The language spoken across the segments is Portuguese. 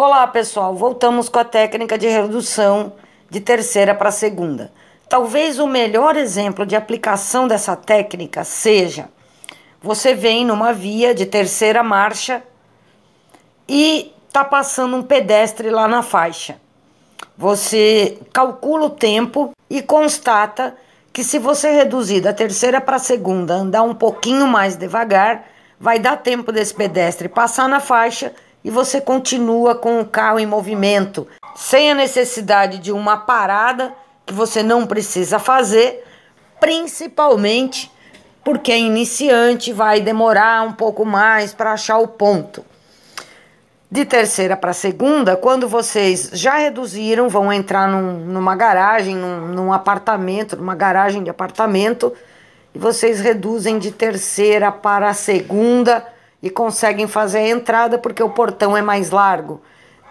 Olá pessoal, voltamos com a técnica de redução de terceira para segunda. Talvez o melhor exemplo de aplicação dessa técnica seja: você vem numa via de terceira marcha e está passando um pedestre lá na faixa. Você calcula o tempo e constata que se você reduzir da terceira para a segunda, andar um pouquinho mais devagar, vai dar tempo desse pedestre passar na faixa e você continua com o carro em movimento, sem a necessidade de uma parada que você não precisa fazer, principalmente porque é iniciante, vai demorar um pouco mais para achar o ponto. De terceira para segunda, quando vocês já reduziram, vão entrar num, numa garagem, num, num apartamento, numa garagem de apartamento, e vocês reduzem de terceira para segunda e conseguem fazer a entrada porque o portão é mais largo.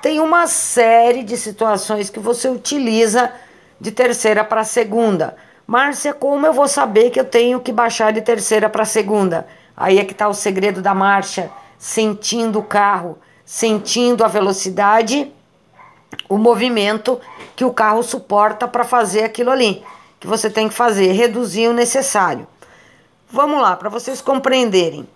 Tem uma série de situações que você utiliza de terceira para segunda. Márcia, como eu vou saber que eu tenho que baixar de terceira para segunda? Aí é que está o segredo da marcha, sentindo o carro, sentindo a velocidade, o movimento que o carro suporta para fazer aquilo ali, que você tem que fazer, reduzir o necessário. Vamos lá, para vocês compreenderem.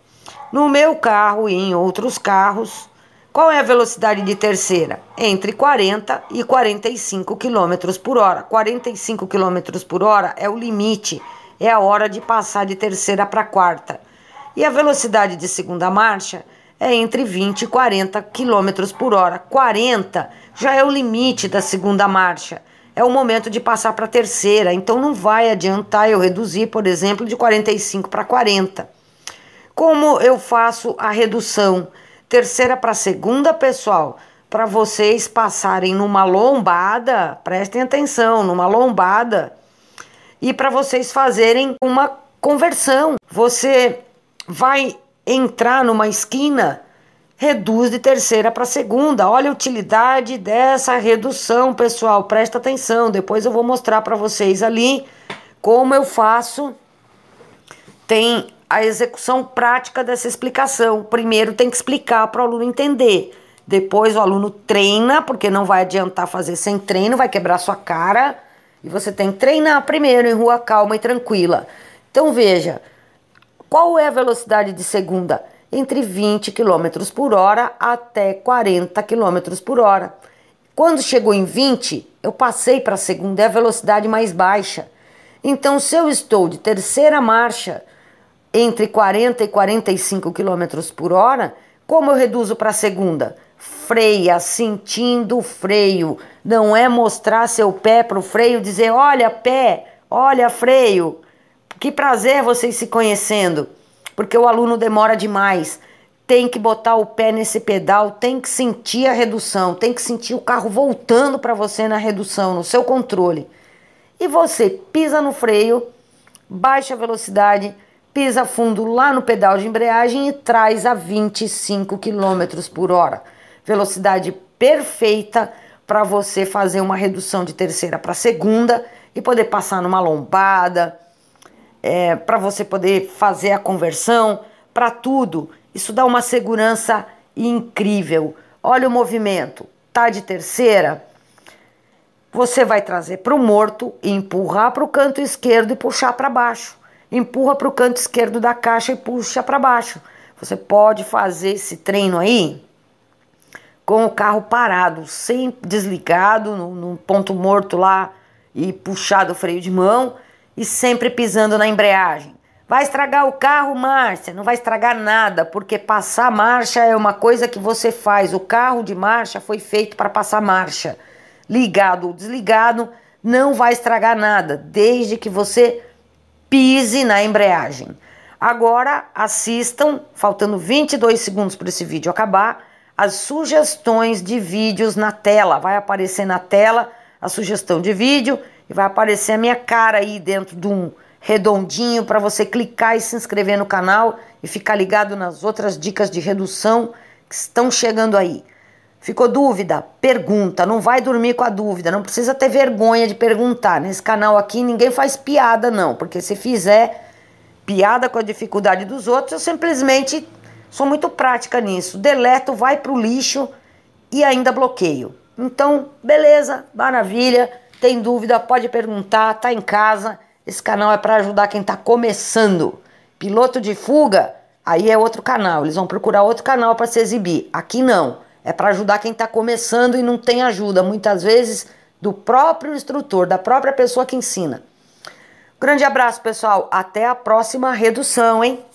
No meu carro e em outros carros, qual é a velocidade de terceira? Entre 40 e 45 km por hora. 45 km por hora é o limite, é a hora de passar de terceira para quarta. E a velocidade de segunda marcha é entre 20 e 40 km por hora. 40 já é o limite da segunda marcha. É o momento de passar para a terceira. Então não vai adiantar eu reduzir, por exemplo, de 45 para 40. Como eu faço a redução terceira para segunda, pessoal? Para vocês passarem numa lombada, prestem atenção, numa lombada, e para vocês fazerem uma conversão. Você vai entrar numa esquina, reduz de terceira para segunda. Olha a utilidade dessa redução, pessoal. Presta atenção. Depois eu vou mostrar para vocês ali como eu faço. Tem a execução prática dessa explicação. Primeiro tem que explicar para o aluno entender. Depois o aluno treina, porque não vai adiantar fazer sem treino, vai quebrar sua cara. E você tem que treinar primeiro em rua calma e tranquila. Então veja, qual é a velocidade de segunda? Entre 20 km por hora até 40 km por hora. Quando chegou em 20, eu passei para a segunda, é a velocidade mais baixa. Então, se eu estou de terceira marcha, entre 40 e 45 km por hora, como eu reduzo para a segunda? Freia, sentindo o freio. Não é mostrar seu pé para o freio e dizer: olha, pé, olha, freio. Que prazer vocês se conhecendo, porque o aluno demora demais. Tem que botar o pé nesse pedal, tem que sentir a redução, tem que sentir o carro voltando para você na redução, no seu controle. E você pisa no freio, baixa a velocidade pisa fundo lá no pedal de embreagem e traz a 25 km por hora. Velocidade perfeita para você fazer uma redução de terceira para segunda e poder passar numa lombada, é, para você poder fazer a conversão, para tudo. Isso dá uma segurança incrível. Olha o movimento, tá de terceira. Você vai trazer para o morto, empurrar para o canto esquerdo e puxar para baixo empurra para o canto esquerdo da caixa e puxa para baixo. Você pode fazer esse treino aí com o carro parado, sem desligado, num ponto morto lá e puxado o freio de mão e sempre pisando na embreagem. Vai estragar o carro, Márcia? Não vai estragar nada, porque passar marcha é uma coisa que você faz. O carro de marcha foi feito para passar marcha. Ligado ou desligado, não vai estragar nada, desde que você pise na embreagem. Agora assistam, faltando 22 segundos para esse vídeo acabar, as sugestões de vídeos na tela. Vai aparecer na tela a sugestão de vídeo e vai aparecer a minha cara aí dentro de um redondinho para você clicar e se inscrever no canal e ficar ligado nas outras dicas de redução que estão chegando aí. Ficou dúvida? Pergunta, não vai dormir com a dúvida, não precisa ter vergonha de perguntar. Nesse canal aqui ninguém faz piada não, porque se fizer piada com a dificuldade dos outros, eu simplesmente sou muito prática nisso. Deleto, vai pro lixo e ainda bloqueio. Então, beleza, maravilha. Tem dúvida, pode perguntar, tá em casa. Esse canal é para ajudar quem tá começando. Piloto de fuga, aí é outro canal. Eles vão procurar outro canal para se exibir. Aqui não. É para ajudar quem está começando e não tem ajuda, muitas vezes do próprio instrutor, da própria pessoa que ensina. Grande abraço, pessoal. Até a próxima redução, hein?